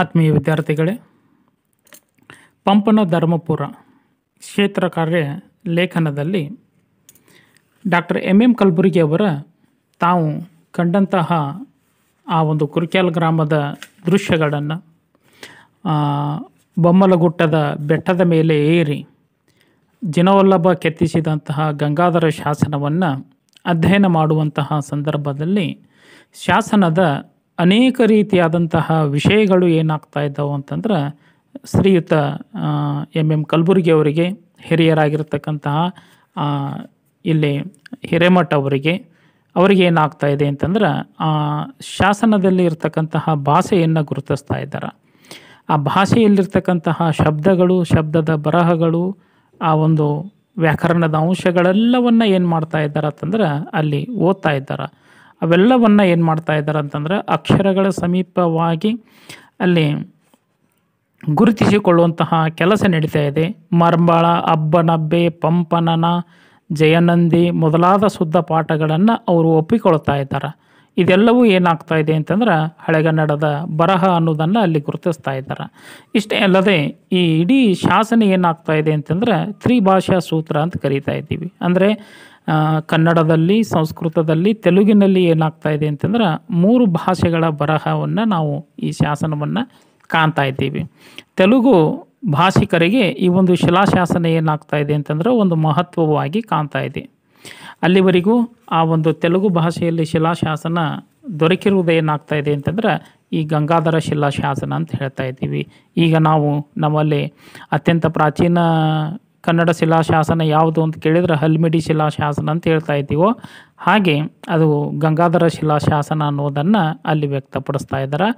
ಆತ್ಮೀಯ ವಿದ್ಯಾರ್ಥಿಗಳೇ ಪಂಪನ ಧರ್ಮಪುರ ಕ್ಷೇತ್ರ ಕಾರ್ಯ ಲೇಖನದಲ್ಲಿ ಡಾಕ್ಟರ್ ಎಮ್ ಎಂ ಕಲಬುರಗಿಯವರ ತಾವು ಕಂಡಂತಹ ಆ ಒಂದು ಕುರ್ಕ್ಯಾಲ್ ಗ್ರಾಮದ ದೃಶ್ಯಗಳನ್ನು ಬೊಮ್ಮಲಗುಟ್ಟದ ಬೆಟ್ಟದ ಮೇಲೆ ಏರಿ ಜಿನವಲ್ಲಭ ಕೆತ್ತಿಸಿದಂತಹ ಗಂಗಾಧರ ಶಾಸನವನ್ನು ಅಧ್ಯಯನ ಮಾಡುವಂತಹ ಸಂದರ್ಭದಲ್ಲಿ ಶಾಸನದ ಅನೇಕ ರೀತಿಯಾದಂತಹ ವಿಷಯಗಳು ಏನಾಗ್ತಾ ಇದ್ದವು ಅಂತಂದ್ರೆ ಶ್ರೀಯುತ ಎಮ್ ಎಮ್ ಕಲ್ಬುರ್ಗಿ ಅವರಿಗೆ ಹಿರಿಯರಾಗಿರ್ತಕ್ಕಂತಹ ಇಲ್ಲಿ ಹಿರೇಮಠ ಅವರಿಗೆ ಅವರಿಗೆ ಏನಾಗ್ತಾ ಇದೆ ಅಂತಂದ್ರೆ ಶಾಸನದಲ್ಲಿ ಇರ್ತಕ್ಕಂತಹ ಭಾಷೆಯನ್ನು ಗುರುತಿಸ್ತಾ ಇದ್ದಾರೆ ಆ ಭಾಷೆಯಲ್ಲಿರ್ತಕ್ಕಂತಹ ಶಬ್ದಗಳು ಶಬ್ದದ ಬರಹಗಳು ಆ ಒಂದು ವ್ಯಾಕರಣದ ಅಂಶಗಳೆಲ್ಲವನ್ನು ಏನು ಮಾಡ್ತಾ ಇದ್ದಾರೆ ಅಂತಂದ್ರೆ ಅಲ್ಲಿ ಓದ್ತಾ ಇದ್ದಾರೆ ಅವೆಲ್ಲವನ್ನು ಏನು ಮಾಡ್ತಾ ಇದ್ದಾರೆ ಅಂತಂದರೆ ಅಕ್ಷರಗಳ ಸಮೀಪವಾಗಿ ಅಲ್ಲಿ ಗುರುತಿಸಿಕೊಳ್ಳುವಂತಹ ಕೆಲಸ ನಡೀತಾ ಇದೆ ಮರ್ಮಳ ಅಬ್ಬನಬ್ಬೆ ಪಂಪನನ ಜಯನಂದಿ ಮೊದಲಾದ ಶುದ್ಧ ಪಾಠಗಳನ್ನು ಅವರು ಒಪ್ಪಿಕೊಳ್ತಾ ಇದ್ದಾರೆ ಇದೆಲ್ಲವೂ ಏನಾಗ್ತಾ ಇದೆ ಅಂತಂದ್ರೆ ಹಳೆಗನ್ನಡದ ಬರಹ ಅನ್ನೋದನ್ನು ಅಲ್ಲಿ ಗುರುತಿಸ್ತಾ ಇದ್ದಾರೆ ಇಷ್ಟೇ ಅಲ್ಲದೆ ಈ ಇಡೀ ಶಾಸನ ಏನಾಗ್ತಾ ಇದೆ ಅಂತಂದ್ರೆ ತ್ರಿಭಾಷಾ ಸೂತ್ರ ಅಂತ ಕರಿತಾ ಇದ್ದೀವಿ ಅಂದರೆ ಕನ್ನಡದಲ್ಲಿ ಸಂಸ್ಕೃತದಲ್ಲಿ ತೆಲುಗಿನಲ್ಲಿ ಏನಾಗ್ತಾ ಇದೆ ಅಂತಂದ್ರೆ ಮೂರು ಭಾಷೆಗಳ ಬರಹವನ್ನು ನಾವು ಈ ಶಾಸನವನ್ನು ಕಾಣ್ತಾ ಇದ್ದೀವಿ ತೆಲುಗು ಭಾಷಿಕರಿಗೆ ಈ ಒಂದು ಶಿಲಾಶಾಸನ ಏನಾಗ್ತಾ ಇದೆ ಅಂತಂದ್ರೆ ಒಂದು ಮಹತ್ವವಾಗಿ ಕಾಣ್ತಾ ಇದೆ ಅಲ್ಲಿವರೆಗೂ ಆ ಒಂದು ತೆಲುಗು ಭಾಷೆಯಲ್ಲಿ ಶಿಲಾಶಾಸನ ದೊರಕಿರುವುದು ಏನಾಗ್ತಾ ಇದೆ ಅಂತಂದ್ರೆ ಈ ಗಂಗಾಧರ ಶಿಲಾಶಾಸನ ಅಂತ ಹೇಳ್ತಾ ಇದ್ದೀವಿ ಈಗ ನಾವು ನಮ್ಮಲ್ಲಿ ಅತ್ಯಂತ ಪ್ರಾಚೀನ ಕನ್ನಡ ಶಿಲಾಶಾಸನ ಯಾವುದು ಅಂತ ಕೇಳಿದರೆ ಹಲ್ಮಿಡಿ ಶಿಲಾಶಾಸನ ಅಂತ ಹೇಳ್ತಾ ಇದ್ದೀವೋ ಹಾಗೆ ಅದು ಗಂಗಾಧರ ಶಿಲಾಶಾಸನ ಅನ್ನೋದನ್ನು ಅಲ್ಲಿ ವ್ಯಕ್ತಪಡಿಸ್ತಾ ಇದ್ದಾರೆ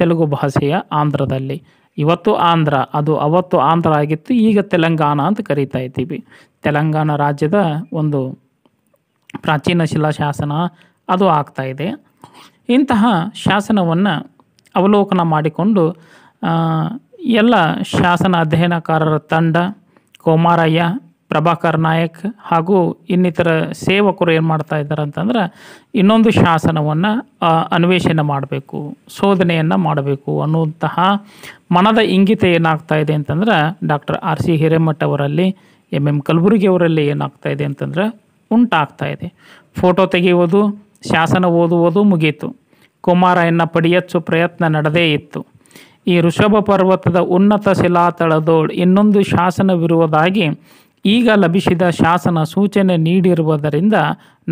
ತೆಲುಗು ಭಾಷೆಯ ಆಂಧ್ರದಲ್ಲಿ ಇವತ್ತು ಆಂಧ್ರ ಅದು ಅವತ್ತು ಆಂಧ್ರ ಆಗಿತ್ತು ಈಗ ತೆಲಂಗಾಣ ಅಂತ ಕರೀತಾ ಇದ್ದೀವಿ ತೆಲಂಗಾಣ ರಾಜ್ಯದ ಒಂದು ಪ್ರಾಚೀನ ಶಿಲಾಶಾಸನ ಅದು ಆಗ್ತಾ ಇದೆ ಇಂತಹ ಶಾಸನವನ್ನು ಅವಲೋಕನ ಮಾಡಿಕೊಂಡು ಎಲ್ಲ ಶಾಸನ ಅಧ್ಯಯನಕಾರರ ತಂಡ ಕೋಮಾರಯ್ಯ ಪ್ರಭಾಕರ್ ನಾಯಕ್ ಹಾಗೂ ಇನ್ನಿತರ ಸೇವಕರು ಏನು ಮಾಡ್ತಾ ಇದ್ದಾರೆ ಅಂತಂದ್ರೆ ಇನ್ನೊಂದು ಶಾಸನವನ್ನು ಅನ್ವೇಷಣೆ ಮಾಡಬೇಕು ಶೋಧನೆಯನ್ನು ಮಾಡಬೇಕು ಅನ್ನುವಂತಹ ಮನದ ಇಂಗಿತ ಏನಾಗ್ತಾ ಇದೆ ಅಂತಂದ್ರೆ ಡಾಕ್ಟರ್ ಆರ್ ಸಿ ಹಿರೇಮಠ್ ಅವರಲ್ಲಿ ಎಮ್ ಎಮ್ ಕಲಬುರ್ಗಿ ಅವರಲ್ಲಿ ಏನಾಗ್ತಾ ಇದೆ ಅಂತಂದ್ರೆ ಉಂಟಾಗ್ತಾ ಇದೆ ಫೋಟೋ ತೆಗೆಯುವುದು ಶಾಸನ ಓದುವುದು ಮುಗಿಯಿತು ಕುಮಾರಯ್ಯನ ಪಡೆಯಚ್ಚು ಪ್ರಯತ್ನ ನಡೆದೇ ಇತ್ತು ಈ ಋಷಭ ಪರ್ವತದ ಉನ್ನತ ಶಿಲಾತಳದೋಳ್ ಇನ್ನೊಂದು ಶಾಸನವಿರುವುದಾಗಿ ಈಗ ಲಭಿಸಿದ ಶಾಸನ ಸೂಚನೆ ನೀಡಿರುವುದರಿಂದ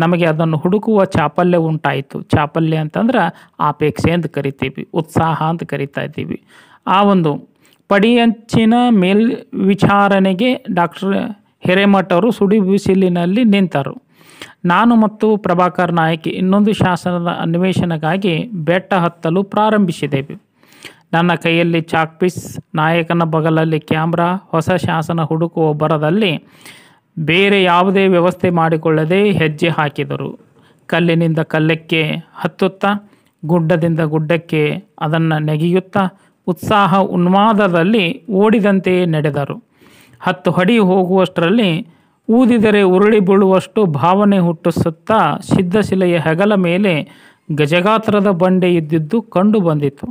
ನಮಗೆ ಅದನ್ನು ಹುಡುಕುವ ಚಾಪಲ್ಯ ಉಂಟಾಯಿತು ಚಾಪಲ್ಯ ಅಂತಂದ್ರೆ ಆಪೇಕ್ಷೆ ಅಂತ ಕರಿತೀವಿ ಉತ್ಸಾಹ ಅಂತ ಕರಿತಾ ಇದ್ದೀವಿ ಆ ಒಂದು ಪಡಿಯಂಚಿನ ಮೇಲ್ ವಿಚಾರಣೆಗೆ ಡಾಕ್ಟರ್ ಹಿರೇಮಠ ಅವರು ಸುಡಿಬಿಸಿಲಿನಲ್ಲಿ ನಿಂತರು ನಾನು ಮತ್ತು ಪ್ರಭಾಕರ್ ನಾಯಕಿ ಇನ್ನೊಂದು ಶಾಸನದ ಅನ್ವೇಷಣೆಗಾಗಿ ಬೆಟ್ಟ ಹತ್ತಲು ಪ್ರಾರಂಭಿಸಿದ್ದೇವೆ ನನ್ನ ಕೈಯಲ್ಲಿ ಚಾಕ್ಪೀಸ್ ನಾಯಕನ ಬಗಲಲ್ಲಿ ಕ್ಯಾಮ್ರಾ ಹೊಸ ಶಾಸನ ಹುಡುಕುವ ಬರದಲ್ಲಿ ಬೇರೆ ಯಾವುದೇ ವ್ಯವಸ್ಥೆ ಮಾಡಿಕೊಳ್ಳದೆ ಹೆಜ್ಜೆ ಹಾಕಿದರು ಕಲ್ಲಿನಿಂದ ಕಲ್ಲಕ್ಕೆ ಹತ್ತುತ್ತಾ ಗುಡ್ಡದಿಂದ ಗುಡ್ಡಕ್ಕೆ ಅದನ್ನು ನೆಗೆಯುತ್ತಾ ಉತ್ಸಾಹ ಉನ್ಮಾದದಲ್ಲಿ ಓಡಿದಂತೆಯೇ ನಡೆದರು ಹತ್ತು ಹಡಿ ಹೋಗುವಷ್ಟರಲ್ಲಿ ಊದಿದರೆ ಉರುಳಿ ಬೀಳುವಷ್ಟು ಭಾವನೆ ಹುಟ್ಟಿಸುತ್ತಾ ಸಿದ್ಧಶಿಲೆಯ ಹೆಗಲ ಮೇಲೆ ಗಜಗಾತ್ರದ ಬಂಡೆ ಇದ್ದಿದ್ದು ಕಂಡು ಬಂದಿತು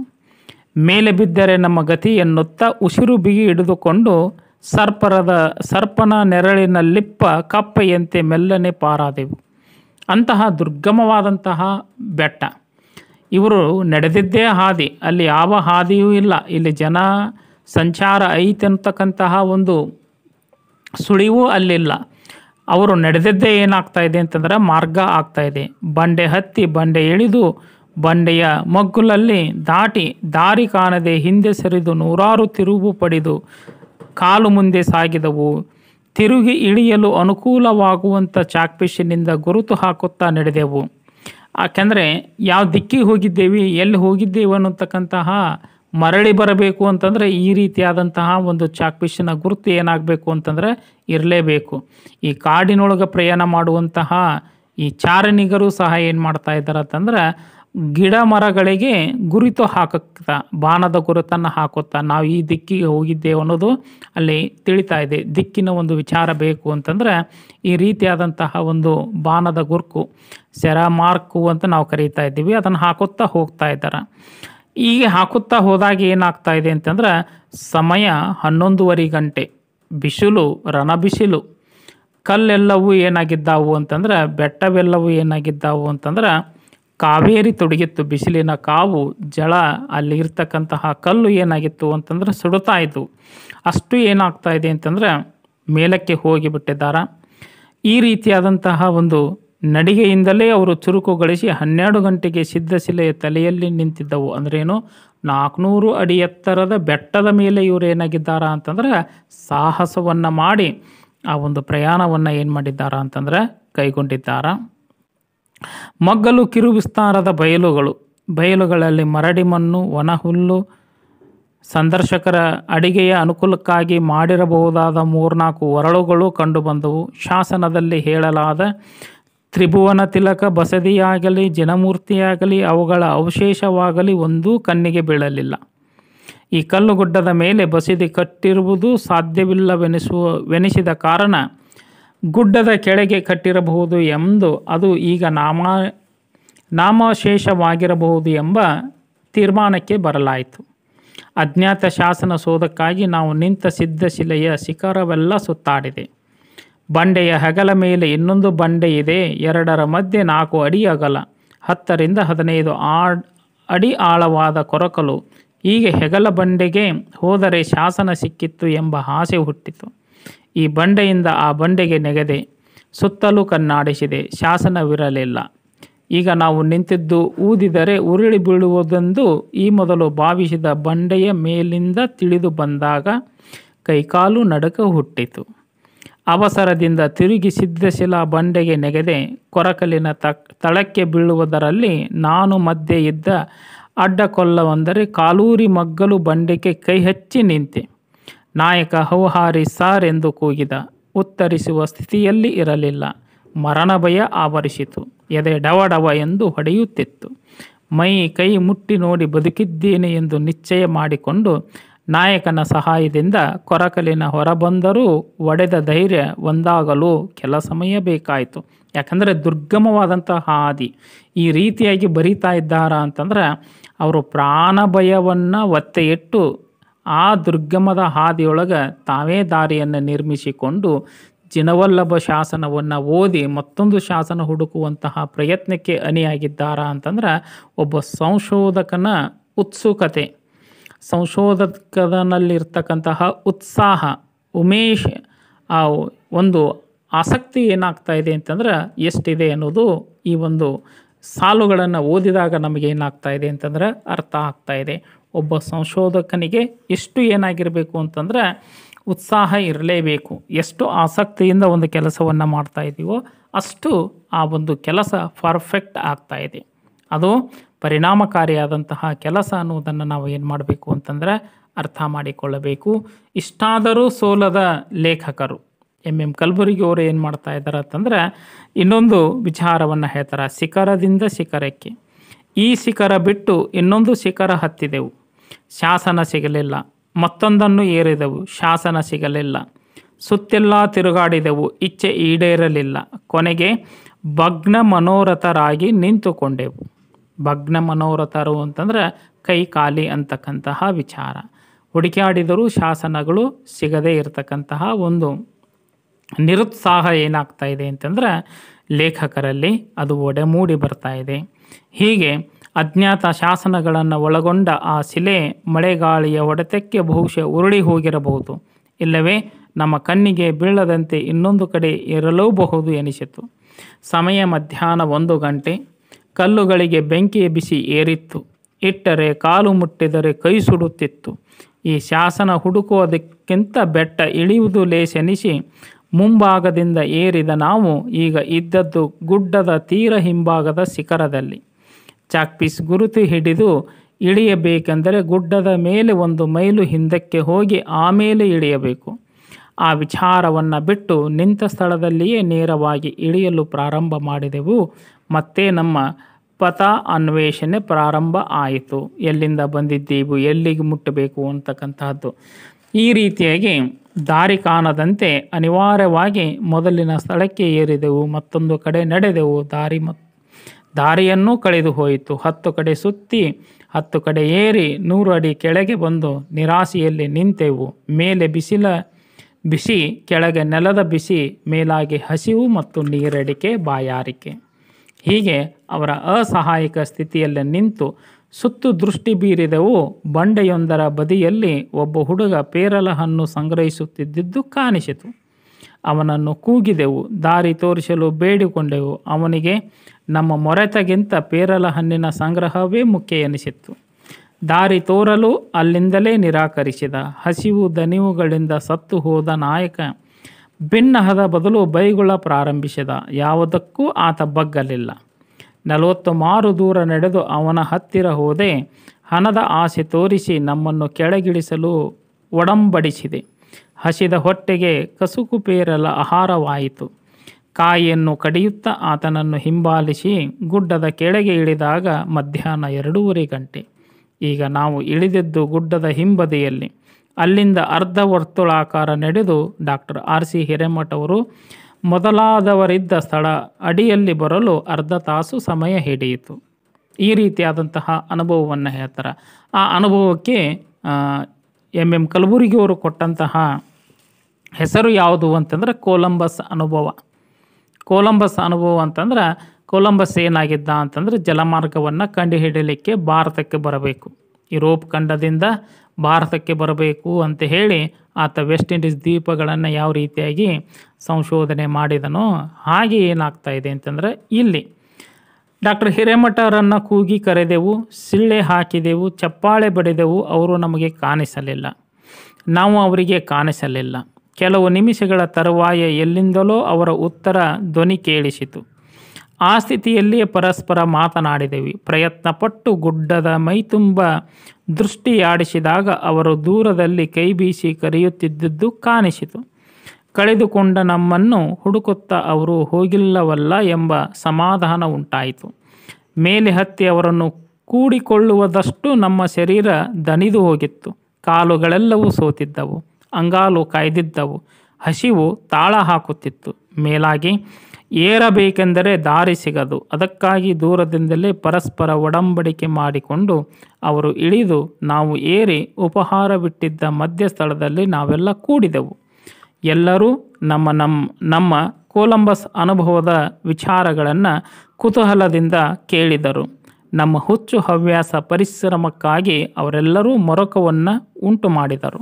ಮೇಲೆ ಬಿದ್ದರೆ ನಮ್ಮ ಗತಿ ಎನ್ನುತ್ತಾ ಉಸಿರು ಬಿಗಿ ಹಿಡಿದುಕೊಂಡು ಸರ್ಪರದ ಸರ್ಪನ ನೆರಳಿನಲ್ಲಿಪ್ಪ ಕಪ್ಪೆಯಂತೆ ಮೆಲ್ಲನೆ ಪಾರಾದೆವು ಅಂತಹ ದುರ್ಗಮವಾದಂತಹ ಬೆಟ್ಟ ಇವರು ನಡೆದಿದ್ದೇ ಹಾದಿ ಅಲ್ಲಿ ಯಾವ ಹಾದಿಯೂ ಇಲ್ಲ ಇಲ್ಲಿ ಜನ ಸಂಚಾರ ಐತೆಂತಕ್ಕಂತಹ ಒಂದು ಸುಳಿವು ಅಲ್ಲಿಲ್ಲ ಅವರು ನಡೆದಿದ್ದೇ ಏನಾಗ್ತಾ ಇದೆ ಅಂತಂದರೆ ಮಾರ್ಗ ಆಗ್ತಾಯಿದೆ ಬಂಡೆ ಹತ್ತಿ ಬಂಡೆ ಇಳಿದು ಬಂಡೆಯ ಮಗ್ಗುಲಲ್ಲಿ ದಾಟಿ ದಾರಿ ಕಾಣದೆ ಹಿಂದೆ ಸರಿದು ನೂರಾರು ತಿರುವು ಪಡೆದು ಕಾಲು ಮುಂದೆ ಸಾಗಿದವು ತಿರುಗಿ ಇಳಿಯಲು ಅನುಕೂಲವಾಗುವಂಥ ಚಾಕ್ಪಿಶಿನಿಂದ ಗುರುತು ಹಾಕುತ್ತಾ ನಡೆದೆವು ಯಾಕೆಂದರೆ ಯಾವ ದಿಕ್ಕಿಗೆ ಹೋಗಿದ್ದೇವೆ ಎಲ್ಲಿ ಹೋಗಿದ್ದೇವೆ ಅನ್ನತಕ್ಕಂತಹ ಮರಳಿ ಬರಬೇಕು ಅಂತಂದರೆ ಈ ರೀತಿಯಾದಂತಹ ಒಂದು ಚಾಕ್ಪಿಶಿನ ಗುರುತು ಏನಾಗಬೇಕು ಅಂತಂದರೆ ಇರಲೇಬೇಕು ಈ ಕಾಡಿನೊಳಗೆ ಪ್ರಯಾಣ ಮಾಡುವಂತಹ ಈ ಚಾರಣಿಗರು ಸಹ ಏನು ಮಾಡ್ತಾ ಇದ್ದಾರೆ ಅಂತಂದ್ರೆ ಗಿಡ ಮರಗಳಿಗೆ ಗುರುತು ಹಾಕುತ್ತ ಬಾಣದ ಗುರುತನ್ನು ಹಾಕುತ್ತಾ ನಾವು ಈ ದಿಕ್ಕಿಗೆ ಹೋಗಿದ್ದೇವೆ ಅನ್ನೋದು ಅಲ್ಲಿ ತಿಳಿತಾ ಇದೆ ದಿಕ್ಕಿನ ಒಂದು ವಿಚಾರ ಬೇಕು ಅಂತಂದರೆ ಈ ರೀತಿಯಾದಂತಹ ಒಂದು ಬಾಣದ ಗುರುಕು ಸೆರ ಮಾರ್ಕು ಅಂತ ನಾವು ಕರೀತಾ ಇದ್ದೀವಿ ಅದನ್ನು ಹಾಕುತ್ತಾ ಹೋಗ್ತಾ ಇದ್ದಾರೆ ಈಗ ಹಾಕುತ್ತಾ ಹೋದಾಗ ಏನಾಗ್ತಾ ಇದೆ ಅಂತಂದ್ರೆ ಸಮಯ ಹನ್ನೊಂದುವರೆ ಗಂಟೆ ಬಿಸಿಲು ರಣಬಿಸಿಲು ಕಲ್ಲೆಲ್ಲವೂ ಏನಾಗಿದ್ದಾವು ಅಂತಂದ್ರೆ ಬೆಟ್ಟವೆಲ್ಲವೂ ಏನಾಗಿದ್ದಾವು ಅಂತಂದ್ರೆ ಕಾವೇರಿ ತೊಡಗಿತ್ತು ಬಿಸಿಲಿನ ಕಾವು ಜಳ ಅಲ್ಲಿ ಇರ್ತಕ್ಕಂತಹ ಕಲ್ಲು ಏನಾಗಿತ್ತು ಅಂತಂದರೆ ಸುಡುತ್ತಾ ಇದ್ದವು ಅಷ್ಟು ಏನಾಗ್ತಾ ಇದೆ ಅಂತಂದರೆ ಮೇಲಕ್ಕೆ ಹೋಗಿಬಿಟ್ಟಿದ್ದಾರೆ ಈ ರೀತಿಯಾದಂತಹ ಒಂದು ನಡಿಗೆಯಿಂದಲೇ ಅವರು ಚುರುಕುಗೊಳಿಸಿ ಹನ್ನೆರಡು ಗಂಟೆಗೆ ಸಿದ್ಧಶಿಲೆಯ ತಲೆಯಲ್ಲಿ ನಿಂತಿದ್ದವು ಅಂದ್ರೇನು ನಾಲ್ಕುನೂರು ಅಡಿ ಎತ್ತರದ ಬೆಟ್ಟದ ಮೇಲೆ ಇವರು ಏನಾಗಿದ್ದಾರಾ ಅಂತಂದರೆ ಸಾಹಸವನ್ನು ಮಾಡಿ ಆ ಒಂದು ಪ್ರಯಾಣವನ್ನು ಏನು ಮಾಡಿದ್ದಾರಾ ಅಂತಂದರೆ ಕೈಗೊಂಡಿದ್ದಾರಾ ಮಗ್ಗಲು ಕಿರು ವಿಸ್ತಾರದ ಬಯಲುಗಳು ಬಯಲುಗಳಲ್ಲಿ ಮರಡಿ ಮಣ್ಣು ಒಣಹುಲ್ಲು ಸಂದರ್ಶಕರ ಅಡಿಗೆಯ ಅನುಕೂಲಕ್ಕಾಗಿ ಮಾಡಿರಬಹುದಾದ ಮೂರ್ನಾಲ್ಕು ಒರಳುಗಳು ಕಂಡುಬಂದವು ಶಾಸನದಲ್ಲಿ ಹೇಳಲಾದ ತ್ರಿಭುವನ ತಿಲಕ ಬಸದಿಯಾಗಲಿ ಜನಮೂರ್ತಿಯಾಗಲಿ ಅವುಗಳ ಅವಶೇಷವಾಗಲಿ ಒಂದೂ ಕಣ್ಣಿಗೆ ಬೀಳಲಿಲ್ಲ ಈ ಕಲ್ಲುಗುಡ್ಡದ ಮೇಲೆ ಬಸದಿ ಕಟ್ಟಿರುವುದು ಸಾಧ್ಯವಿಲ್ಲವೆನಿಸುವ ವೆನಿಸಿದ ಕಾರಣ ಗುಡ್ಡದ ಕೆಳಗೆ ಕಟ್ಟಿರಬಹುದು ಎಂದು ಅದು ಈಗ ನಾಮ ನಾಮಶೇಷವಾಗಿರಬಹುದು ಎಂಬ ತೀರ್ಮಾನಕ್ಕೆ ಬರಲಾಯಿತು ಅಜ್ಞಾತ ಶಾಸನ ಸೋದಕ್ಕಾಗಿ ನಾವು ನಿಂತ ಸಿದ್ಧಶಿಲೆಯ ಶಿಖರವೆಲ್ಲ ಸುತ್ತಾಡಿದೆ ಬಂಡೆಯ ಹಗಲ ಮೇಲೆ ಇನ್ನೊಂದು ಬಂಡೆ ಇದೆ ಎರಡರ ಮಧ್ಯೆ ನಾಲ್ಕು ಅಡಿ ಅಗಲ ಹತ್ತರಿಂದ ಹದಿನೈದು ಆಡ್ ಅಡಿ ಆಳವಾದ ಕೊರಕಲು ಹೀಗೆ ಹೆಗಲ ಬಂಡೆಗೆ ಹೋದರೆ ಶಾಸನ ಸಿಕ್ಕಿತ್ತು ಎಂಬ ಆಸೆ ಹುಟ್ಟಿತು ಈ ಬಂಡೆಯಿಂದ ಆ ಬಂಡೆಗೆ ನೆಗೆದೆ ಸುತ್ತಲೂ ಕಣ್ಣಾಡಿಸಿದೆ ಶಾಸನವಿರಲಿಲ್ಲ ಈಗ ನಾವು ನಿಂತಿದ್ದು ಊದಿದರೆ ಉರುಳಿ ಬೀಳುವುದೆಂದು ಈ ಮೊದಲು ಭಾವಿಸಿದ ಬಂಡೆಯ ಮೇಲಿಂದ ತಿಳಿದು ಬಂದಾಗ ಕೈಕಾಲು ನಡಕ ಹುಟ್ಟಿತು ಅವಸರದಿಂದ ತಿರುಗಿ ಸಿದ್ಧಶಿಲಾ ಬಂಡೆಗೆ ನೆಗೆದೆ ಕೊರಕಲಿನ ತಕ್ ತಳಕ್ಕೆ ಬೀಳುವುದರಲ್ಲಿ ನಾನು ಮಧ್ಯೆ ಇದ್ದ ಅಡ್ಡಕೊಲ್ಲವೆಂದರೆ ಕಾಲೂರಿ ಮಗ್ಗಲು ಬಂಡೆಗೆ ಕೈ ಹಚ್ಚಿ ನಿಂತೆ ನಾಯಕ ಹೌಹಾರಿ ಸಾರ್ ಎಂದು ಕೂಗಿದ ಉತ್ತರಿಸುವ ಸ್ಥಿತಿಯಲ್ಲಿ ಇರಲಿಲ್ಲ ಮರಣ ಭಯ ಆವರಿಸಿತು ಎದೆ ಡವಡವ ಎಂದು ಹೊಡೆಯುತ್ತಿತ್ತು ಮೈ ಕೈ ಮುಟ್ಟಿ ನೋಡಿ ಬದುಕಿದ್ದೇನೆ ಎಂದು ನಿಶ್ಚಯ ಮಾಡಿಕೊಂಡು ನಾಯಕನ ಸಹಾಯದಿಂದ ಕೊರಕಲಿನ ಹೊರಬಂದರೂ ಒಡೆದ ಧೈರ್ಯ ಒಂದಾಗಲು ಕೆಲ ಸಮಯ ಬೇಕಾಯಿತು ಯಾಕಂದರೆ ದುರ್ಗಮವಾದಂತಹ ಹಾದಿ ಈ ರೀತಿಯಾಗಿ ಬರಿತಾ ಇದ್ದಾರಾ ಅಂತಂದರೆ ಅವರು ಪ್ರಾಣಭಯವನ್ನು ಭಯವನ್ನು ಆ ದುರ್ಗಮದ ಹಾದಿಯೊಳಗೆ ತಾವೇ ದಾರಿಯನ್ನು ನಿರ್ಮಿಸಿಕೊಂಡು ಜಿನವಲ್ಲಭ ಶಾಸನವನ್ನು ಓದಿ ಮತ್ತೊಂದು ಶಾಸನ ಹುಡುಕುವಂತಹ ಪ್ರಯತ್ನಕ್ಕೆ ಅನಿಯಾಗಿದ್ದಾರಾ ಅಂತಂದ್ರೆ ಒಬ್ಬ ಸಂಶೋಧಕನ ಉತ್ಸುಕತೆ ಸಂಶೋಧಕನಲ್ಲಿರ್ತಕ್ಕಂತಹ ಉತ್ಸಾಹ ಉಮೇಶ್ ಆ ಒಂದು ಆಸಕ್ತಿ ಏನಾಗ್ತಾ ಇದೆ ಅಂತಂದ್ರೆ ಎಷ್ಟಿದೆ ಅನ್ನೋದು ಈ ಒಂದು ಸಾಲುಗಳನ್ನು ಓದಿದಾಗ ನಮಗೆ ಏನಾಗ್ತಾ ಇದೆ ಅಂತಂದ್ರೆ ಅರ್ಥ ಆಗ್ತಾ ಇದೆ ಒಬ್ಬ ಸಂಶೋಧಕನಿಗೆ ಎಷ್ಟು ಏನಾಗಿರಬೇಕು ಅಂತಂದರೆ ಉತ್ಸಾಹ ಇರಲೇಬೇಕು ಎಷ್ಟು ಆಸಕ್ತಿಯಿಂದ ಒಂದು ಕೆಲಸವನ್ನು ಮಾಡ್ತಾ ಇದ್ದೀವೋ ಅಷ್ಟು ಆ ಒಂದು ಕೆಲಸ ಪರ್ಫೆಕ್ಟ್ ಆಗ್ತಾ ಇದೆ ಅದು ಪರಿಣಾಮಕಾರಿಯಾದಂತಹ ಕೆಲಸ ಅನ್ನೋದನ್ನು ನಾವು ಏನು ಮಾಡಬೇಕು ಅಂತಂದರೆ ಅರ್ಥ ಮಾಡಿಕೊಳ್ಳಬೇಕು ಇಷ್ಟಾದರೂ ಸೋಲದ ಲೇಖಕರು ಎಮ್ ಎಮ್ ಕಲ್ಬುರ್ಗಿಯವರು ಅವರು ಏನು ಮಾಡ್ತಾ ಇದ್ದಾರೆ ಅಂತಂದರೆ ಇನ್ನೊಂದು ವಿಚಾರವನ್ನು ಹೇಳ್ತಾರೆ ಶಿಖರದಿಂದ ಶಿಖರಕ್ಕೆ ಈ ಶಿಖರ ಬಿಟ್ಟು ಇನ್ನೊಂದು ಶಿಖರ ಹತ್ತಿದೆವು ಶಾಸನ ಸಿಗಲಿಲ್ಲ ಮತ್ತೊಂದನ್ನು ಏರಿದೆವು ಶಾಸನ ಸಿಗಲಿಲ್ಲ ಸುತ್ತೆಲ್ಲ ತಿರುಗಾಡಿದೆವು ಇಚ್ಛೆ ಈಡೇರಲಿಲ್ಲ ಕೊನೆಗೆ ಭಗ್ನ ಮನೋರಥರಾಗಿ ನಿಂತುಕೊಂಡೆವು ಭಗ್ನ ಮನೋರಥರು ಅಂತಂದರೆ ಕೈ ಖಾಲಿ ಅಂತಕ್ಕಂತಹ ವಿಚಾರ ಹುಡುಕಾಡಿದರೂ ಶಾಸನಗಳು ಸಿಗದೇ ಇರತಕ್ಕಂತಹ ಒಂದು ನಿರುತ್ಸಾಹ ಏನಾಗ್ತಾ ಇದೆ ಅಂತಂದರೆ ಲೇಖಕರಲ್ಲಿ ಅದು ಮೂಡಿ ಬರ್ತಾ ಇದೆ ಹೀಗೆ ಅಜ್ಞಾತ ಶಾಸನಗಳನ್ನು ಒಳಗೊಂಡ ಆ ಶಿಲೆ ಮಳೆಗಾಳಿಯ ಹೊಡೆತಕ್ಕೆ ಬಹುಶಃ ಉರುಳಿ ಹೋಗಿರಬಹುದು ಇಲ್ಲವೇ ನಮ್ಮ ಕಣ್ಣಿಗೆ ಬೀಳದಂತೆ ಇನ್ನೊಂದು ಕಡೆ ಇರಲೂಬಹುದು ಎನಿಸಿತು ಸಮಯ ಮಧ್ಯಾಹ್ನ ಒಂದು ಗಂಟೆ ಕಲ್ಲುಗಳಿಗೆ ಬೆಂಕಿ ಬಿಸಿ ಏರಿತ್ತು ಇಟ್ಟರೆ ಕಾಲು ಮುಟ್ಟಿದರೆ ಕೈ ಸುಡುತ್ತಿತ್ತು ಈ ಶಾಸನ ಹುಡುಕುವುದಕ್ಕಿಂತ ಬೆಟ್ಟ ಇಳಿಯುವುದು ಲೇಸೆನಿಸಿ ಮುಂಭಾಗದಿಂದ ಏರಿದ ನಾವು ಈಗ ಇದ್ದದ್ದು ಗುಡ್ಡದ ತೀರ ಹಿಂಭಾಗದ ಶಿಖರದಲ್ಲಿ ಚಾಕ್ ಪೀಸ್ ಗುರುತು ಹಿಡಿದು ಇಳಿಯಬೇಕೆಂದರೆ ಗುಡ್ಡದ ಮೇಲೆ ಒಂದು ಮೈಲು ಹಿಂದಕ್ಕೆ ಹೋಗಿ ಆಮೇಲೆ ಇಳಿಯಬೇಕು ಆ ವಿಚಾರವನ್ನು ಬಿಟ್ಟು ನಿಂತ ಸ್ಥಳದಲ್ಲಿಯೇ ನೇರವಾಗಿ ಇಳಿಯಲು ಪ್ರಾರಂಭ ಮಾಡಿದೆವು ಮತ್ತೆ ನಮ್ಮ ಪಥ ಅನ್ವೇಷಣೆ ಪ್ರಾರಂಭ ಆಯಿತು ಎಲ್ಲಿಂದ ಬಂದಿದ್ದೀವು ಎಲ್ಲಿಗೆ ಮುಟ್ಟಬೇಕು ಅಂತಕ್ಕಂತಹದ್ದು ಈ ರೀತಿಯಾಗಿ ದಾರಿ ಕಾಣದಂತೆ ಅನಿವಾರ್ಯವಾಗಿ ಮೊದಲಿನ ಸ್ಥಳಕ್ಕೆ ಏರಿದೆವು ಮತ್ತೊಂದು ಕಡೆ ನಡೆದೆವು ದಾರಿ ಮತ್ತು ದಾರಿಯನ್ನೂ ಕಳೆದು ಹೋಯಿತು ಹತ್ತು ಕಡೆ ಸುತ್ತಿ ಹತ್ತು ಕಡೆ ಏರಿ ನೂರು ಅಡಿ ಕೆಳಗೆ ಬಂದು ನಿರಾಸೆಯಲ್ಲಿ ನಿಂತೆವು ಮೇಲೆ ಬಿಸಿಲ ಬಿಸಿ ಕೆಳಗೆ ನೆಲದ ಬಿಸಿ ಮೇಲಾಗಿ ಹಸಿವು ಮತ್ತು ನೀರಡಿಕೆ ಬಾಯಾರಿಕೆ ಹೀಗೆ ಅವರ ಅಸಹಾಯಕ ಸ್ಥಿತಿಯಲ್ಲಿ ನಿಂತು ಸುತ್ತು ದೃಷ್ಟಿ ಬೀರಿದೆವು ಬಂಡೆಯೊಂದರ ಬದಿಯಲ್ಲಿ ಒಬ್ಬ ಹುಡುಗ ಪೇರಲ ಹಣ್ಣು ಸಂಗ್ರಹಿಸುತ್ತಿದ್ದುದು ಕಾಣಿಸಿತು ಅವನನ್ನು ಕೂಗಿದೆವು ದಾರಿ ತೋರಿಸಲು ಬೇಡಿಕೊಂಡೆವು ಅವನಿಗೆ ನಮ್ಮ ಮೊರೆತಗಿಂತ ಪೇರಲ ಹಣ್ಣಿನ ಸಂಗ್ರಹವೇ ಮುಖ್ಯ ಎನಿಸಿತ್ತು ದಾರಿ ತೋರಲು ಅಲ್ಲಿಂದಲೇ ನಿರಾಕರಿಸಿದ ಹಸಿವು ದನಿವುಗಳಿಂದ ಸತ್ತು ಹೋದ ನಾಯಕ ಭಿನ್ನಹದ ಬದಲು ಬೈಗುಳ ಪ್ರಾರಂಭಿಸಿದ ಯಾವುದಕ್ಕೂ ಆತ ಬಗ್ಗಲಿಲ್ಲ ನಲವತ್ತು ಮಾರು ದೂರ ನಡೆದು ಅವನ ಹತ್ತಿರ ಹೋದೆ ಹಣದ ಆಸೆ ತೋರಿಸಿ ನಮ್ಮನ್ನು ಕೆಳಗಿಳಿಸಲು ಒಡಂಬಡಿಸಿದೆ ಹಸಿದ ಹೊಟ್ಟೆಗೆ ಪೇರಲ ಆಹಾರವಾಯಿತು ಕಾಯಿಯನ್ನು ಕಡಿಯುತ್ತಾ ಆತನನ್ನು ಹಿಂಬಾಲಿಸಿ ಗುಡ್ಡದ ಕೆಳಗೆ ಇಳಿದಾಗ ಮಧ್ಯಾಹ್ನ ಎರಡೂವರೆ ಗಂಟೆ ಈಗ ನಾವು ಇಳಿದಿದ್ದು ಗುಡ್ಡದ ಹಿಂಬದಿಯಲ್ಲಿ ಅಲ್ಲಿಂದ ಅರ್ಧ ವರ್ತುಳಾಕಾರ ನಡೆದು ಡಾಕ್ಟರ್ ಆರ್ ಸಿ ಅವರು ಮೊದಲಾದವರಿದ್ದ ಸ್ಥಳ ಅಡಿಯಲ್ಲಿ ಬರಲು ಅರ್ಧ ತಾಸು ಸಮಯ ಹಿಡಿಯಿತು ಈ ರೀತಿಯಾದಂತಹ ಅನುಭವವನ್ನು ಹೇಳ್ತಾರೆ ಆ ಅನುಭವಕ್ಕೆ ಎಂ ಎಂ ಕಲಬುರಗಿಯವರು ಕೊಟ್ಟಂತಹ ಹೆಸರು ಯಾವುದು ಅಂತಂದ್ರೆ ಕೊಲಂಬಸ್ ಅನುಭವ ಕೊಲಂಬಸ್ ಅನುಭವ ಅಂತಂದ್ರೆ ಕೊಲಂಬಸ್ ಏನಾಗಿದ್ದ ಅಂತಂದರೆ ಜಲಮಾರ್ಗವನ್ನು ಕಂಡುಹಿಡಲಿಕ್ಕೆ ಭಾರತಕ್ಕೆ ಬರಬೇಕು ಯುರೋಪ್ ಖಂಡದಿಂದ ಭಾರತಕ್ಕೆ ಬರಬೇಕು ಅಂತ ಹೇಳಿ ಆತ ವೆಸ್ಟ್ ಇಂಡೀಸ್ ದ್ವೀಪಗಳನ್ನು ಯಾವ ರೀತಿಯಾಗಿ ಸಂಶೋಧನೆ ಮಾಡಿದನೋ ಹಾಗೆ ಏನಾಗ್ತಾ ಇದೆ ಅಂತಂದರೆ ಇಲ್ಲಿ ಡಾಕ್ಟರ್ ಹಿರೇಮಠರನ್ನು ಕೂಗಿ ಕರೆದೆವು ಸಿಳ್ಳೆ ಹಾಕಿದೆವು ಚಪ್ಪಾಳೆ ಬಡಿದೆವು ಅವರು ನಮಗೆ ಕಾಣಿಸಲಿಲ್ಲ ನಾವು ಅವರಿಗೆ ಕಾಣಿಸಲಿಲ್ಲ ಕೆಲವು ನಿಮಿಷಗಳ ತರುವಾಯ ಎಲ್ಲಿಂದಲೋ ಅವರ ಉತ್ತರ ಧ್ವನಿ ಕೇಳಿಸಿತು ಆ ಸ್ಥಿತಿಯಲ್ಲಿಯೇ ಪರಸ್ಪರ ಮಾತನಾಡಿದೆವಿ ಪ್ರಯತ್ನಪಟ್ಟು ಗುಡ್ಡದ ಮೈತುಂಬ ದೃಷ್ಟಿಯಾಡಿಸಿದಾಗ ಅವರು ದೂರದಲ್ಲಿ ಕೈ ಬೀಸಿ ಕರೆಯುತ್ತಿದ್ದುದು ಕಾಣಿಸಿತು ಕಳೆದುಕೊಂಡ ನಮ್ಮನ್ನು ಹುಡುಕುತ್ತಾ ಅವರು ಹೋಗಿಲ್ಲವಲ್ಲ ಎಂಬ ಸಮಾಧಾನ ಉಂಟಾಯಿತು ಮೇಲೆ ಹತ್ತಿ ಅವರನ್ನು ಕೂಡಿಕೊಳ್ಳುವುದಷ್ಟು ನಮ್ಮ ಶರೀರ ದಣಿದು ಹೋಗಿತ್ತು ಕಾಲುಗಳೆಲ್ಲವೂ ಸೋತಿದ್ದವು ಅಂಗಾಲು ಕಾಯ್ದಿದ್ದವು ಹಸಿವು ತಾಳ ಹಾಕುತ್ತಿತ್ತು ಮೇಲಾಗಿ ಏರಬೇಕೆಂದರೆ ದಾರಿ ಸಿಗದು ಅದಕ್ಕಾಗಿ ದೂರದಿಂದಲೇ ಪರಸ್ಪರ ಒಡಂಬಡಿಕೆ ಮಾಡಿಕೊಂಡು ಅವರು ಇಳಿದು ನಾವು ಏರಿ ಉಪಹಾರ ಬಿಟ್ಟಿದ್ದ ಮಧ್ಯಸ್ಥಳದಲ್ಲಿ ನಾವೆಲ್ಲ ಕೂಡಿದೆವು ಎಲ್ಲರೂ ನಮ್ಮ ನಮ್ಮ ನಮ್ಮ ಕೊಲಂಬಸ್ ಅನುಭವದ ವಿಚಾರಗಳನ್ನು ಕುತೂಹಲದಿಂದ ಕೇಳಿದರು ನಮ್ಮ ಹುಚ್ಚು ಹವ್ಯಾಸ ಪರಿಶ್ರಮಕ್ಕಾಗಿ ಅವರೆಲ್ಲರೂ ಮೊರಕವನ್ನು ಉಂಟು ಮಾಡಿದರು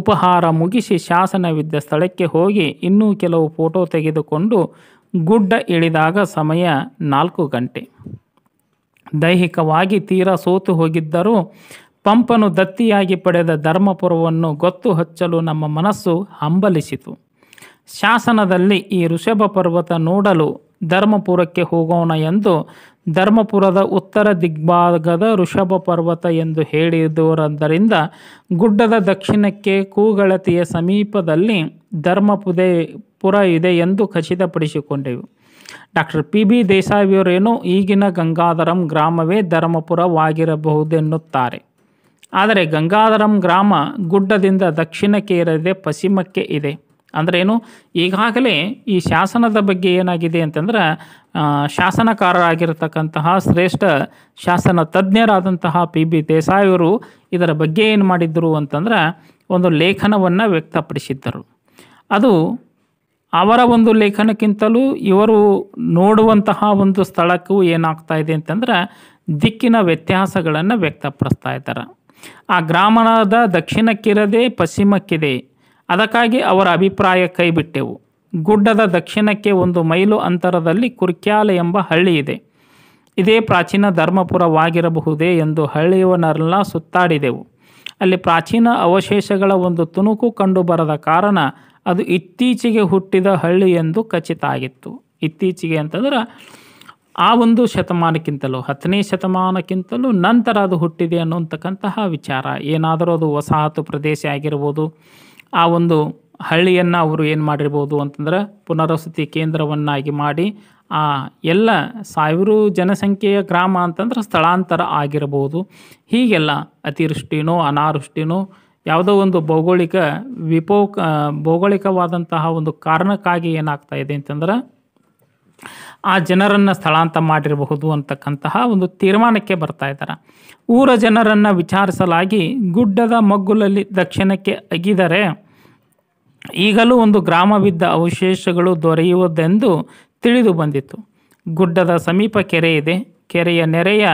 ಉಪಹಾರ ಮುಗಿಸಿ ಶಾಸನವಿದ್ದ ಸ್ಥಳಕ್ಕೆ ಹೋಗಿ ಇನ್ನೂ ಕೆಲವು ಫೋಟೋ ತೆಗೆದುಕೊಂಡು ಗುಡ್ಡ ಇಳಿದಾಗ ಸಮಯ ನಾಲ್ಕು ಗಂಟೆ ದೈಹಿಕವಾಗಿ ತೀರಾ ಸೋತು ಹೋಗಿದ್ದರೂ ಪಂಪನು ದತ್ತಿಯಾಗಿ ಪಡೆದ ಧರ್ಮಪುರವನ್ನು ಗೊತ್ತು ಹಚ್ಚಲು ನಮ್ಮ ಮನಸ್ಸು ಹಂಬಲಿಸಿತು ಶಾಸನದಲ್ಲಿ ಈ ಋಷಭ ಪರ್ವತ ನೋಡಲು ಧರ್ಮಪುರಕ್ಕೆ ಹೋಗೋಣ ಎಂದು ಧರ್ಮಪುರದ ಉತ್ತರ ದಿಗ್ಭಾಗದ ಋಷಭ ಪರ್ವತ ಎಂದು ಹೇಳಿದವರಂದರಿಂದ ಗುಡ್ಡದ ದಕ್ಷಿಣಕ್ಕೆ ಕೂಗಳತಿಯ ಸಮೀಪದಲ್ಲಿ ಧರ್ಮಪುದೆ ಪುರ ಇದೆ ಎಂದು ಖಚಿತಪಡಿಸಿಕೊಂಡೆವು ಡಾಕ್ಟರ್ ಪಿ ಬಿ ದೇಸಾಯಿಯವರೇನು ಈಗಿನ ಗಂಗಾಧರಂ ಗ್ರಾಮವೇ ಧರ್ಮಪುರವಾಗಿರಬಹುದೆನ್ನುತ್ತಾರೆ ಆದರೆ ಗಂಗಾಧರಂ ಗ್ರಾಮ ಗುಡ್ಡದಿಂದ ದಕ್ಷಿಣಕ್ಕೆ ಇರದೆ ಪಶ್ಚಿಮಕ್ಕೆ ಇದೆ ಅಂದ್ರೇನು ಏನು ಈಗಾಗಲೇ ಈ ಶಾಸನದ ಬಗ್ಗೆ ಏನಾಗಿದೆ ಅಂತಂದ್ರೆ ಶಾಸನಕಾರರಾಗಿರ್ತಕ್ಕಂತಹ ಶ್ರೇಷ್ಠ ಶಾಸನ ತಜ್ಞರಾದಂತಹ ಪಿ ಬಿ ದೇಸಾಯವರು ಇದರ ಬಗ್ಗೆ ಏನು ಮಾಡಿದ್ದರು ಅಂತಂದ್ರೆ ಒಂದು ಲೇಖನವನ್ನು ವ್ಯಕ್ತಪಡಿಸಿದ್ದರು ಅದು ಅವರ ಒಂದು ಲೇಖನಕ್ಕಿಂತಲೂ ಇವರು ನೋಡುವಂತಹ ಒಂದು ಸ್ಥಳಕ್ಕೂ ಏನಾಗ್ತಾ ಇದೆ ಅಂತಂದ್ರೆ ದಿಕ್ಕಿನ ವ್ಯತ್ಯಾಸಗಳನ್ನು ವ್ಯಕ್ತಪಡಿಸ್ತಾ ಇದ್ದಾರೆ ಆ ಗ್ರಾಮದ ದಕ್ಷಿಣಕ್ಕಿರದೆ ಪಶ್ಚಿಮಕ್ಕಿದೆ ಅದಕ್ಕಾಗಿ ಅವರ ಅಭಿಪ್ರಾಯ ಕೈಬಿಟ್ಟೆವು ಗುಡ್ಡದ ದಕ್ಷಿಣಕ್ಕೆ ಒಂದು ಮೈಲು ಅಂತರದಲ್ಲಿ ಕುರ್ಕ್ಯಾಲ ಎಂಬ ಇದೆ ಇದೇ ಪ್ರಾಚೀನ ಧರ್ಮಪುರವಾಗಿರಬಹುದೇ ಎಂದು ಹಳ್ಳಿಯವನರೆಲ್ಲ ಸುತ್ತಾಡಿದೆವು ಅಲ್ಲಿ ಪ್ರಾಚೀನ ಅವಶೇಷಗಳ ಒಂದು ತುಣುಕು ಕಂಡುಬರದ ಕಾರಣ ಅದು ಇತ್ತೀಚೆಗೆ ಹುಟ್ಟಿದ ಹಳ್ಳಿ ಎಂದು ಖಚಿತ ಆಗಿತ್ತು ಇತ್ತೀಚೆಗೆ ಅಂತಂದ್ರೆ ಆ ಒಂದು ಶತಮಾನಕ್ಕಿಂತಲೂ ಹತ್ತನೇ ಶತಮಾನಕ್ಕಿಂತಲೂ ನಂತರ ಅದು ಹುಟ್ಟಿದೆ ಅನ್ನುವಂತಕ್ಕಂತಹ ವಿಚಾರ ಏನಾದರೂ ಅದು ವಸಾಹತು ಪ್ರದೇಶ ಆಗಿರ್ಬೋದು ಆ ಒಂದು ಹಳ್ಳಿಯನ್ನು ಅವರು ಏನು ಮಾಡಿರ್ಬೋದು ಅಂತಂದ್ರೆ ಪುನರ್ವಸತಿ ಕೇಂದ್ರವನ್ನಾಗಿ ಮಾಡಿ ಆ ಎಲ್ಲ ಸಾವಿರ ಜನಸಂಖ್ಯೆಯ ಗ್ರಾಮ ಅಂತಂದ್ರೆ ಸ್ಥಳಾಂತರ ಆಗಿರಬಹುದು ಹೀಗೆಲ್ಲ ಅತಿವೃಷ್ಟಿನೋ ಅನಾವೃಷ್ಟಿನೋ ಯಾವುದೋ ಒಂದು ಭೌಗೋಳಿಕ ವಿಪೋ ಭೌಗೋಳಿಕವಾದಂತಹ ಒಂದು ಕಾರಣಕ್ಕಾಗಿ ಏನಾಗ್ತಾ ಇದೆ ಅಂತಂದ್ರೆ ಆ ಜನರನ್ನು ಸ್ಥಳಾಂತರ ಮಾಡಿರಬಹುದು ಅಂತಕ್ಕಂತಹ ಒಂದು ತೀರ್ಮಾನಕ್ಕೆ ಬರ್ತಾ ಇದ್ದಾರೆ ಊರ ಜನರನ್ನು ವಿಚಾರಿಸಲಾಗಿ ಗುಡ್ಡದ ಮಗ್ಗುಲಲ್ಲಿ ದಕ್ಷಿಣಕ್ಕೆ ಅಗಿದರೆ ಈಗಲೂ ಒಂದು ಗ್ರಾಮವಿದ್ದ ಅವಶೇಷಗಳು ದೊರೆಯುವುದೆಂದು ತಿಳಿದು ಬಂದಿತು ಗುಡ್ಡದ ಸಮೀಪ ಕೆರೆ ಇದೆ ಕೆರೆಯ ನೆರೆಯ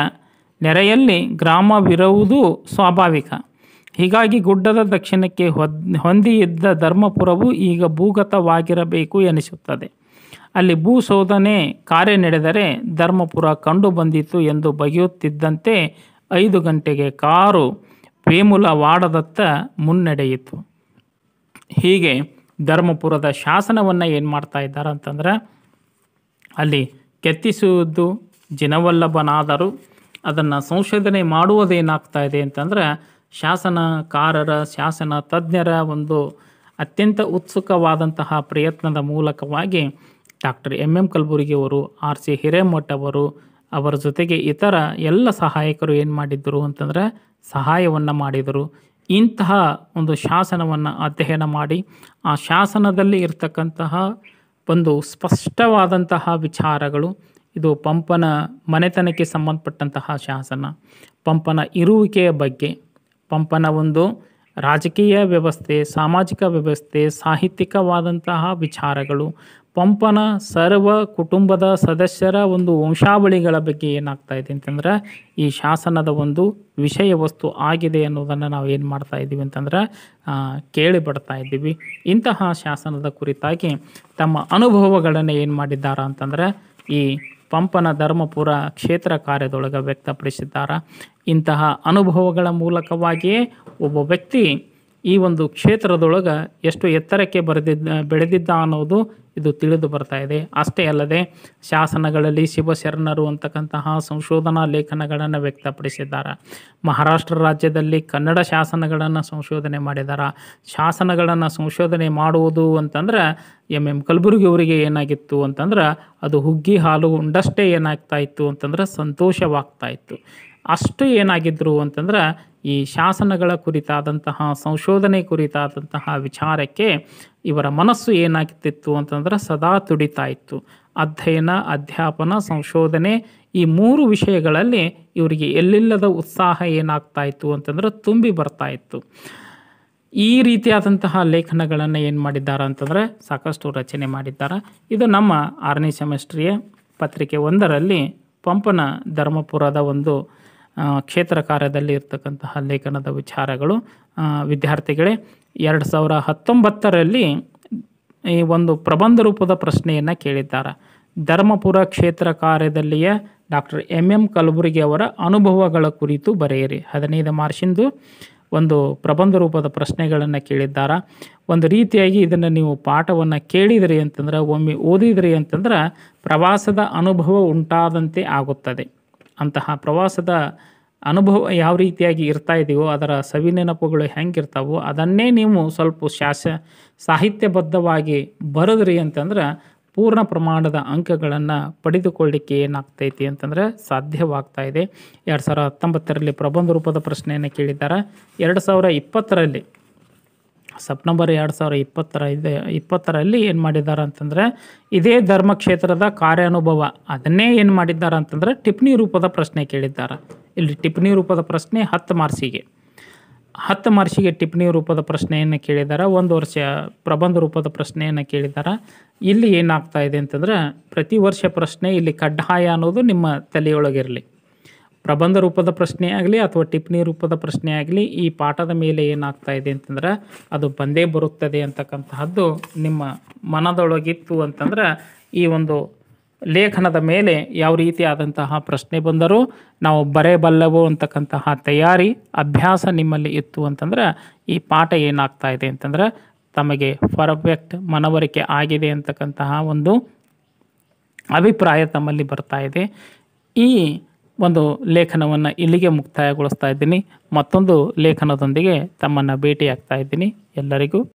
ನೆರೆಯಲ್ಲಿ ಗ್ರಾಮವಿರುವುದು ಸ್ವಾಭಾವಿಕ ಹೀಗಾಗಿ ಗುಡ್ಡದ ದಕ್ಷಿಣಕ್ಕೆ ಹೊಂದಿ ಇದ್ದ ಧರ್ಮಪುರವು ಈಗ ಭೂಗತವಾಗಿರಬೇಕು ಎನಿಸುತ್ತದೆ ಅಲ್ಲಿ ಭೂ ಶೋಧನೆ ಕಾರ್ಯ ನಡೆದರೆ ಧರ್ಮಪುರ ಕಂಡು ಬಂದಿತು ಎಂದು ಬಗೆಯುತ್ತಿದ್ದಂತೆ ಐದು ಗಂಟೆಗೆ ಕಾರು ವಾಡದತ್ತ ಮುನ್ನಡೆಯಿತು ಹೀಗೆ ಧರ್ಮಪುರದ ಶಾಸನವನ್ನು ಏನು ಮಾಡ್ತಾ ಇದ್ದಾರೆ ಅಂತಂದರೆ ಅಲ್ಲಿ ಕೆತ್ತಿಸುವುದು ಜಿನವಲ್ಲಭನಾದರೂ ಅದನ್ನು ಸಂಶೋಧನೆ ಮಾಡುವುದೇನಾಗ್ತಾ ಇದೆ ಅಂತಂದರೆ ಶಾಸನಕಾರರ ಶಾಸನ ತಜ್ಞರ ಒಂದು ಅತ್ಯಂತ ಉತ್ಸುಕವಾದಂತಹ ಪ್ರಯತ್ನದ ಮೂಲಕವಾಗಿ ಡಾಕ್ಟರ್ ಎಂ ಎಂ ಕಲಬುರಗಿಯವರು ಆರ್ ಸಿ ಹಿರೇಮಠ್ ಅವರು ಅವರ ಜೊತೆಗೆ ಇತರ ಎಲ್ಲ ಸಹಾಯಕರು ಏನು ಮಾಡಿದ್ದರು ಅಂತಂದರೆ ಸಹಾಯವನ್ನು ಮಾಡಿದರು ಇಂತಹ ಒಂದು ಶಾಸನವನ್ನು ಅಧ್ಯಯನ ಮಾಡಿ ಆ ಶಾಸನದಲ್ಲಿ ಇರತಕ್ಕಂತಹ ಒಂದು ಸ್ಪಷ್ಟವಾದಂತಹ ವಿಚಾರಗಳು ಇದು ಪಂಪನ ಮನೆತನಕ್ಕೆ ಸಂಬಂಧಪಟ್ಟಂತಹ ಶಾಸನ ಪಂಪನ ಇರುವಿಕೆಯ ಬಗ್ಗೆ ಪಂಪನ ಒಂದು ರಾಜಕೀಯ ವ್ಯವಸ್ಥೆ ಸಾಮಾಜಿಕ ವ್ಯವಸ್ಥೆ ಸಾಹಿತ್ಯಿಕವಾದಂತಹ ವಿಚಾರಗಳು ಪಂಪನ ಸರ್ವ ಕುಟುಂಬದ ಸದಸ್ಯರ ಒಂದು ವಂಶಾವಳಿಗಳ ಬಗ್ಗೆ ಏನಾಗ್ತಾ ಇದೆ ಅಂತಂದ್ರೆ ಈ ಶಾಸನದ ಒಂದು ವಿಷಯ ವಸ್ತು ಆಗಿದೆ ಅನ್ನೋದನ್ನು ನಾವು ಏನು ಮಾಡ್ತಾ ಇದ್ದೀವಿ ಅಂತಂದ್ರೆ ಕೇಳಿ ಬರ್ತಾ ಇದ್ದೀವಿ ಇಂತಹ ಶಾಸನದ ಕುರಿತಾಗಿ ತಮ್ಮ ಅನುಭವಗಳನ್ನು ಏನು ಮಾಡಿದ್ದಾರೆ ಅಂತಂದ್ರೆ ಈ ಪಂಪನ ಧರ್ಮಪುರ ಕ್ಷೇತ್ರ ಕಾರ್ಯದೊಳಗೆ ವ್ಯಕ್ತಪಡಿಸಿದ್ದಾರೆ ಇಂತಹ ಅನುಭವಗಳ ಮೂಲಕವಾಗಿಯೇ ಒಬ್ಬ ವ್ಯಕ್ತಿ ಈ ಒಂದು ಕ್ಷೇತ್ರದೊಳಗೆ ಎಷ್ಟು ಎತ್ತರಕ್ಕೆ ಬರೆದಿದ್ದ ಬೆಳೆದಿದ್ದ ಅನ್ನೋದು ಇದು ತಿಳಿದು ಬರ್ತಾ ಇದೆ ಅಷ್ಟೇ ಅಲ್ಲದೆ ಶಾಸನಗಳಲ್ಲಿ ಶಿವಶರಣರು ಅಂತಕ್ಕಂತಹ ಸಂಶೋಧನಾ ಲೇಖನಗಳನ್ನು ವ್ಯಕ್ತಪಡಿಸಿದ್ದಾರೆ ಮಹಾರಾಷ್ಟ್ರ ರಾಜ್ಯದಲ್ಲಿ ಕನ್ನಡ ಶಾಸನಗಳನ್ನು ಸಂಶೋಧನೆ ಮಾಡಿದ್ದಾರೆ ಶಾಸನಗಳನ್ನು ಸಂಶೋಧನೆ ಮಾಡುವುದು ಅಂತಂದ್ರೆ ಎಮ್ ಎಮ್ ಕಲಬುರ್ಗಿ ಅವರಿಗೆ ಏನಾಗಿತ್ತು ಅಂತಂದ್ರೆ ಅದು ಹುಗ್ಗಿ ಹಾಲು ಉಂಡಷ್ಟೇ ಏನಾಗ್ತಾ ಇತ್ತು ಅಂತಂದ್ರೆ ಸಂತೋಷವಾಗ್ತಾ ಇತ್ತು ಅಷ್ಟು ಏನಾಗಿದ್ದರು ಅಂತಂದ್ರೆ ಈ ಶಾಸನಗಳ ಕುರಿತಾದಂತಹ ಸಂಶೋಧನೆ ಕುರಿತಾದಂತಹ ವಿಚಾರಕ್ಕೆ ಇವರ ಮನಸ್ಸು ಏನಾಗ್ತಿತ್ತು ಅಂತಂದ್ರೆ ಸದಾ ತುಡಿತಾ ಇತ್ತು ಅಧ್ಯಯನ ಅಧ್ಯಾಪನ ಸಂಶೋಧನೆ ಈ ಮೂರು ವಿಷಯಗಳಲ್ಲಿ ಇವರಿಗೆ ಎಲ್ಲಿಲ್ಲದ ಉತ್ಸಾಹ ಏನಾಗ್ತಾ ಇತ್ತು ಅಂತಂದ್ರೆ ತುಂಬಿ ಬರ್ತಾ ಇತ್ತು ಈ ರೀತಿಯಾದಂತಹ ಲೇಖನಗಳನ್ನು ಏನು ಮಾಡಿದ್ದಾರೆ ಅಂತಂದರೆ ಸಾಕಷ್ಟು ರಚನೆ ಮಾಡಿದ್ದಾರೆ ಇದು ನಮ್ಮ ಆರನೇ ಸೆಮಿಸ್ಟ್ರಿಯ ಪತ್ರಿಕೆ ಒಂದರಲ್ಲಿ ಪಂಪನ ಧರ್ಮಪುರದ ಒಂದು ಕ್ಷೇತ್ರ ಕಾರ್ಯದಲ್ಲಿ ಇರತಕ್ಕಂತಹ ಲೇಖನದ ವಿಚಾರಗಳು ವಿದ್ಯಾರ್ಥಿಗಳೇ ಎರಡು ಸಾವಿರ ಹತ್ತೊಂಬತ್ತರಲ್ಲಿ ಈ ಒಂದು ಪ್ರಬಂಧ ರೂಪದ ಪ್ರಶ್ನೆಯನ್ನು ಕೇಳಿದ್ದಾರೆ ಧರ್ಮಪುರ ಕ್ಷೇತ್ರ ಕಾರ್ಯದಲ್ಲಿಯ ಡಾಕ್ಟರ್ ಎಮ್ ಎಮ್ ಕಲಬುರ್ಗಿ ಅವರ ಅನುಭವಗಳ ಕುರಿತು ಬರೆಯಿರಿ ಹದಿನೈದು ಮಾರ್ಚಿಂದು ಒಂದು ಪ್ರಬಂಧ ರೂಪದ ಪ್ರಶ್ನೆಗಳನ್ನು ಕೇಳಿದ್ದಾರೆ ಒಂದು ರೀತಿಯಾಗಿ ಇದನ್ನು ನೀವು ಪಾಠವನ್ನು ಕೇಳಿದಿರಿ ಅಂತಂದ್ರೆ ಒಮ್ಮೆ ಓದಿದಿರಿ ಅಂತಂದ್ರೆ ಪ್ರವಾಸದ ಅನುಭವ ಉಂಟಾದಂತೆ ಆಗುತ್ತದೆ ಅಂತಹ ಪ್ರವಾಸದ ಅನುಭವ ಯಾವ ರೀತಿಯಾಗಿ ಇರ್ತಾ ಇದೆಯೋ ಅದರ ಸವಿನೆನಪುಗಳು ಹೆಂಗಿರ್ತಾವೋ ಅದನ್ನೇ ನೀವು ಸ್ವಲ್ಪ ಶಾಸ ಸಾಹಿತ್ಯಬದ್ಧವಾಗಿ ಬರೆದ್ರಿ ಅಂತಂದ್ರೆ ಪೂರ್ಣ ಪ್ರಮಾಣದ ಅಂಕಗಳನ್ನು ಪಡೆದುಕೊಳ್ಳಿಕ್ಕೆ ಏನಾಗ್ತೈತಿ ಅಂತಂದರೆ ಸಾಧ್ಯವಾಗ್ತಾ ಇದೆ ಎರಡು ಸಾವಿರ ಹತ್ತೊಂಬತ್ತರಲ್ಲಿ ಪ್ರಬಂಧ ರೂಪದ ಪ್ರಶ್ನೆಯನ್ನು ಕೇಳಿದ್ದಾರೆ ಎರಡು ಸಾವಿರ ಇಪ್ಪತ್ತರಲ್ಲಿ ಸೆಪ್ಟೆಂಬರ್ ಎರಡು ಸಾವಿರ ಇಪ್ಪತ್ತರ ಇದೆ ಇಪ್ಪತ್ತರಲ್ಲಿ ಏನು ಮಾಡಿದ್ದಾರೆ ಅಂತಂದರೆ ಇದೇ ಧರ್ಮಕ್ಷೇತ್ರದ ಕಾರ್ಯಾನುಭವ ಅದನ್ನೇ ಏನು ಮಾಡಿದ್ದಾರೆ ಅಂತಂದರೆ ಟಿಪ್ಪಣಿ ರೂಪದ ಪ್ರಶ್ನೆ ಕೇಳಿದ್ದಾರೆ ಇಲ್ಲಿ ಟಿಪ್ಪಣಿ ರೂಪದ ಪ್ರಶ್ನೆ ಹತ್ತು ಮಾರ್ಸಿಗೆ ಹತ್ತು ಮಾರ್ಸಿಗೆ ಟಿಪ್ಪಣಿ ರೂಪದ ಪ್ರಶ್ನೆಯನ್ನು ಕೇಳಿದ್ದಾರೆ ಒಂದು ವರ್ಷ ಪ್ರಬಂಧ ರೂಪದ ಪ್ರಶ್ನೆಯನ್ನು ಕೇಳಿದ್ದಾರೆ ಇಲ್ಲಿ ಏನಾಗ್ತಾ ಇದೆ ಅಂತಂದರೆ ಪ್ರತಿ ವರ್ಷ ಪ್ರಶ್ನೆ ಇಲ್ಲಿ ಕಡ್ಡಾಯ ಅನ್ನೋದು ನಿಮ್ಮ ತಲೆಯೊಳಗಿರಲಿ ಪ್ರಬಂಧ ರೂಪದ ಪ್ರಶ್ನೆ ಆಗಲಿ ಅಥವಾ ಟಿಪ್ಪಣಿ ರೂಪದ ಪ್ರಶ್ನೆ ಆಗಲಿ ಈ ಪಾಠದ ಮೇಲೆ ಏನಾಗ್ತಾ ಇದೆ ಅಂತಂದ್ರೆ ಅದು ಬಂದೇ ಬರುತ್ತದೆ ಅಂತಕ್ಕಂತಹದ್ದು ನಿಮ್ಮ ಮನದೊಳಗಿತ್ತು ಅಂತಂದ್ರೆ ಈ ಒಂದು ಲೇಖನದ ಮೇಲೆ ಯಾವ ರೀತಿಯಾದಂತಹ ಪ್ರಶ್ನೆ ಬಂದರೂ ನಾವು ಬರೆಯಬಲ್ಲವೋ ಅಂತಕ್ಕಂತಹ ತಯಾರಿ ಅಭ್ಯಾಸ ನಿಮ್ಮಲ್ಲಿ ಇತ್ತು ಅಂತಂದ್ರೆ ಈ ಪಾಠ ಏನಾಗ್ತಾ ಇದೆ ಅಂತಂದ್ರೆ ತಮಗೆ ಪರ್ಫೆಕ್ಟ್ ಮನವರಿಕೆ ಆಗಿದೆ ಅಂತಕ್ಕಂತಹ ಒಂದು ಅಭಿಪ್ರಾಯ ತಮ್ಮಲ್ಲಿ ಬರ್ತಾ ಇದೆ ಈ ಒಂದು ಲೇಖನವನ್ನು ಇಲ್ಲಿಗೆ ಮುಕ್ತಾಯಗೊಳಿಸ್ತಾ ಇದ್ದೀನಿ ಮತ್ತೊಂದು ಲೇಖನದೊಂದಿಗೆ ತಮ್ಮನ್ನು ಭೇಟಿಯಾಗ್ತಾ ಇದ್ದೀನಿ ಎಲ್ಲರಿಗೂ